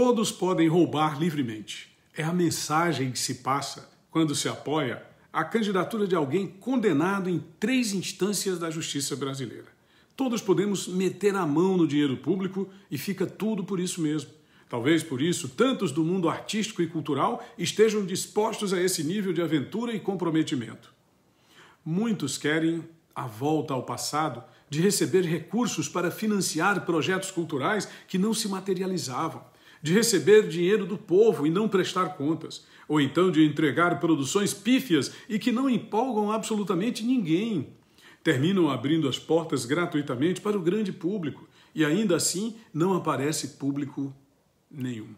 Todos podem roubar livremente. É a mensagem que se passa quando se apoia a candidatura de alguém condenado em três instâncias da justiça brasileira. Todos podemos meter a mão no dinheiro público e fica tudo por isso mesmo. Talvez por isso tantos do mundo artístico e cultural estejam dispostos a esse nível de aventura e comprometimento. Muitos querem a volta ao passado de receber recursos para financiar projetos culturais que não se materializavam de receber dinheiro do povo e não prestar contas, ou então de entregar produções pífias e que não empolgam absolutamente ninguém. Terminam abrindo as portas gratuitamente para o grande público e ainda assim não aparece público nenhum.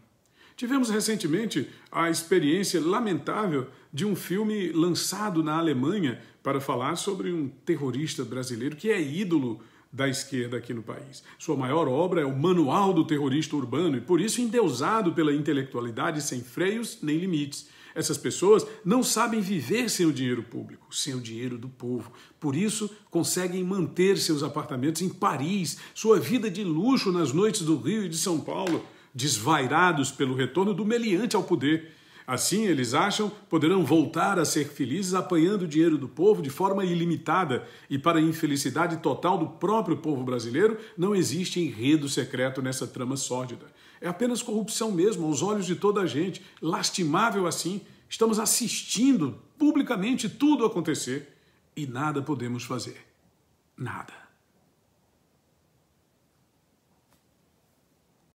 Tivemos recentemente a experiência lamentável de um filme lançado na Alemanha para falar sobre um terrorista brasileiro que é ídolo da esquerda aqui no país. Sua maior obra é o Manual do Terrorista Urbano e, por isso, endeusado pela intelectualidade sem freios nem limites. Essas pessoas não sabem viver sem o dinheiro público, sem o dinheiro do povo. Por isso, conseguem manter seus apartamentos em Paris, sua vida de luxo nas noites do Rio e de São Paulo, desvairados pelo retorno do meliante ao poder Assim, eles acham, poderão voltar a ser felizes apanhando o dinheiro do povo de forma ilimitada e para a infelicidade total do próprio povo brasileiro, não existe enredo secreto nessa trama sórdida. É apenas corrupção mesmo, aos olhos de toda a gente, lastimável assim. Estamos assistindo publicamente tudo acontecer e nada podemos fazer. Nada.